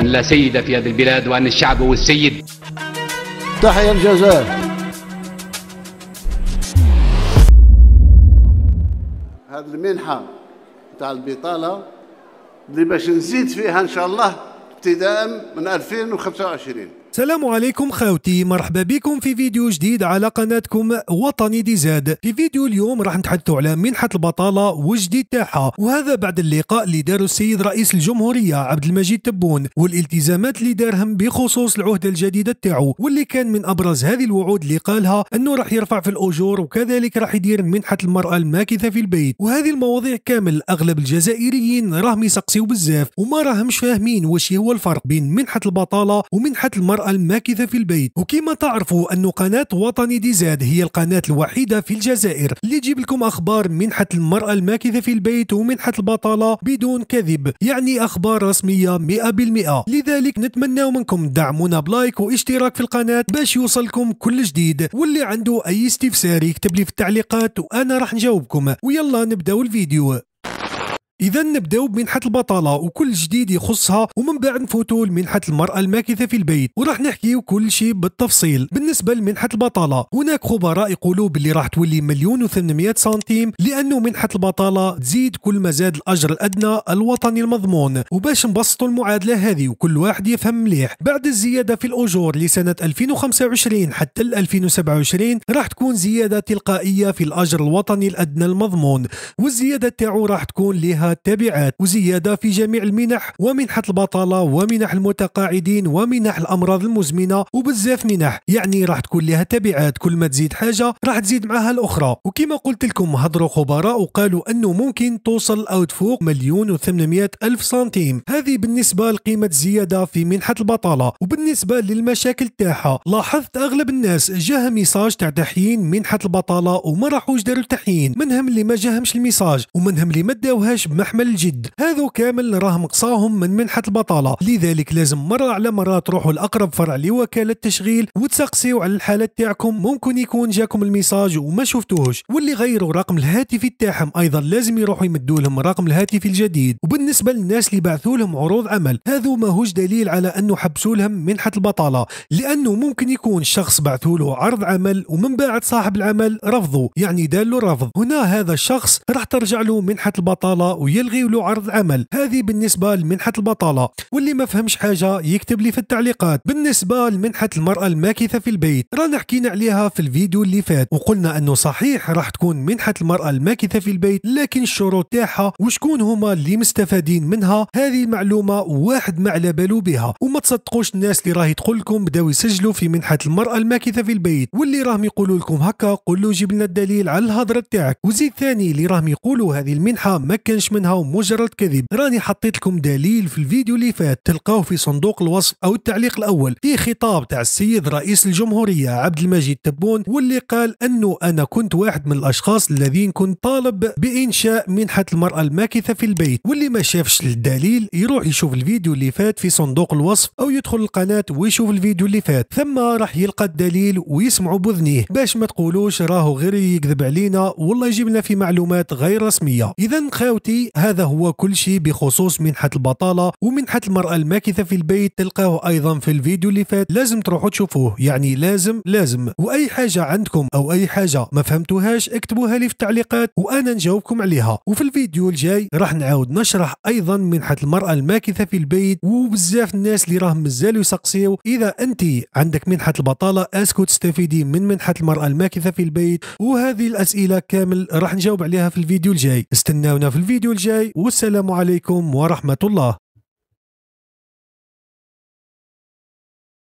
أن لا سيد في هذه البلاد وأن الشعب هو السيد تحيا الجزائر هذه المنحة تاع البطالة اللي باش نزيد فيها إن شاء الله ابتداء من 2025 السلام عليكم خاوتي مرحبا بكم في فيديو جديد على قناتكم وطني دي زاد في فيديو اليوم راح نتحدثوا على منحة البطالة والجديد تاعها وهذا بعد اللقاء اللي داره السيد رئيس الجمهورية عبد المجيد تبون والالتزامات اللي دارهم بخصوص العهدة الجديدة تاعو واللي كان من أبرز هذه الوعود اللي قالها أنه راح يرفع في الأجور وكذلك راح يدير منحة المرأة الماكثة في البيت وهذه المواضيع كامل أغلب الجزائريين راهم يسقسيو بزاف وما راهمش فاهمين واش هو الفرق بين منحة البطالة ومنحة المرأة المرأة الماكثة في البيت وكما تعرفوا أن قناة وطني ديزاد هي القناة الوحيدة في الجزائر اللي تجيب لكم أخبار منحة المرأة الماكثة في البيت ومنحة البطالة بدون كذب يعني أخبار رسمية 100% لذلك نتمنى منكم دعمونا بلايك واشتراك في القناة باش يوصلكم كل جديد واللي عنده أي استفسار يكتب لي في التعليقات وأنا راح نجاوبكم ويلا نبداو الفيديو اذا نبداو بمنحه البطاله وكل جديد يخصها ومن بعد نفوتو لمنحه المراه الماكثه في البيت وراح نحكيو كل شيء بالتفصيل بالنسبه لمنحه البطاله هناك خبراء يقولوا باللي راح تولي مليون و800 سنتيم لانه منحه البطاله تزيد كل ما زاد الاجر الادنى الوطني المضمون وباش نبسطوا المعادله هذه وكل واحد يفهم مليح بعد الزياده في الاجور لسنه 2025 حتى 2027 راح تكون زياده تلقائيه في الاجر الوطني الادنى المضمون والزياده تاعو راح تكون لها تبعات وزيادة في جميع المنح ومنحة البطالة ومنح المتقاعدين ومنح الأمراض المزمنة وبزاف منح يعني راح تكون لها تبعات كل ما تزيد حاجة راح تزيد معها الأخرى وكما قلت لكم هضروا خبراء وقالوا أنه ممكن توصل أو تفوق مليون وثمانمائة ألف سنتيم هذه بالنسبة لقيمة الزيادة في منحة البطالة وبالنسبة للمشاكل تاعها لاحظت أغلب الناس جاه ميساج تاع تحيين منحة البطالة وما راحوش داروا تحيين منهم اللي ما جاهمش الميساج ومنهم اللي ما داوهاش محمل الجد هذو كامل راه مقصاهم من منحة البطالة لذلك لازم مرة على مرة تروحوا لأقرب فرع لوكالة تشغيل وتسقسيو على الحالة تاعكم ممكن يكون جاكم الميساج وما شفتوهش واللي غيروا رقم الهاتف تاعهم أيضا لازم يروحوا يمدوا لهم رقم الهاتف الجديد وبالنسبة للناس اللي بعثوا لهم عروض عمل هذو ماهوش دليل على أنه حبسوا لهم منحة البطالة لأنه ممكن يكون شخص بعثوا له عرض عمل ومن بعد صاحب العمل رفضه يعني دال له رفض هنا هذا الشخص راح ترجع له منحة البطالة ويلغي له عرض عمل هذه بالنسبه لمنحه البطاله واللي ما فهمش حاجه يكتب لي في التعليقات بالنسبه لمنحه المراه الماكثه في البيت رانا حكينا عليها في الفيديو اللي فات وقلنا انه صحيح راح تكون منحه المراه الماكثه في البيت لكن الشروط تاعها وشكون هما اللي مستفادين منها هذه معلومه واحد ما على بالو بها وما تصدقوش الناس اللي راهي تقول لكم بداو يسجلوا في منحه المراه الماكثه في البيت واللي راهم يقولوا لكم هكا قولوا جيب لنا الدليل على الهضره تاعك وزيد ثاني اللي راهم يقولوا هذه المنحه ما كانش منها مجرد كذب راني حطيت لكم دليل في الفيديو اللي فات تلقاوه في صندوق الوصف او التعليق الاول في خطاب تاع السيد رئيس الجمهوريه عبد المجيد تبون واللي قال انه انا كنت واحد من الاشخاص الذين كنت طالب بانشاء منحه المراه الماكثه في البيت واللي ما شافش الدليل يروح يشوف الفيديو اللي فات في صندوق الوصف او يدخل القناه ويشوف الفيديو اللي فات ثم راح يلقى الدليل ويسمعوا بذنيه باش ما تقولوش راهو غير يكذب علينا والله يجيب لنا في معلومات غير رسميه اذا خاوتي هذا هو كل شيء بخصوص منحة البطالة ومنحة المرأة الماكثة في البيت تلقاه أيضا في الفيديو اللي فات لازم تروحوا تشوفوه يعني لازم لازم وأي حاجة عندكم أو أي حاجة ما فهمتوهاش اكتبوها لي في التعليقات وأنا نجاوبكم عليها وفي الفيديو الجاي راح نعاود نشرح أيضا منحة المرأة الماكثة في البيت وبزاف الناس اللي راهم مازالوا يسقسيو إذا أنت عندك منحة البطالة اسكو تستفيدي من منحة المرأة الماكثة في البيت وهذه الأسئلة كامل راح نجاوب عليها في الفيديو الجاي استناونا في الفيديو الجاي والسلام عليكم ورحمه الله